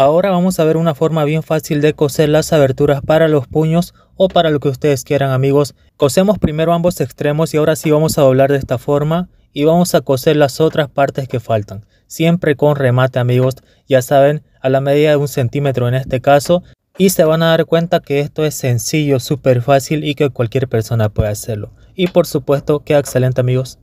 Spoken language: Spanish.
Ahora vamos a ver una forma bien fácil de coser las aberturas para los puños o para lo que ustedes quieran amigos. Cosemos primero ambos extremos y ahora sí vamos a doblar de esta forma y vamos a coser las otras partes que faltan. Siempre con remate amigos, ya saben, a la medida de un centímetro en este caso. Y se van a dar cuenta que esto es sencillo, súper fácil y que cualquier persona puede hacerlo. Y por supuesto, queda excelente amigos.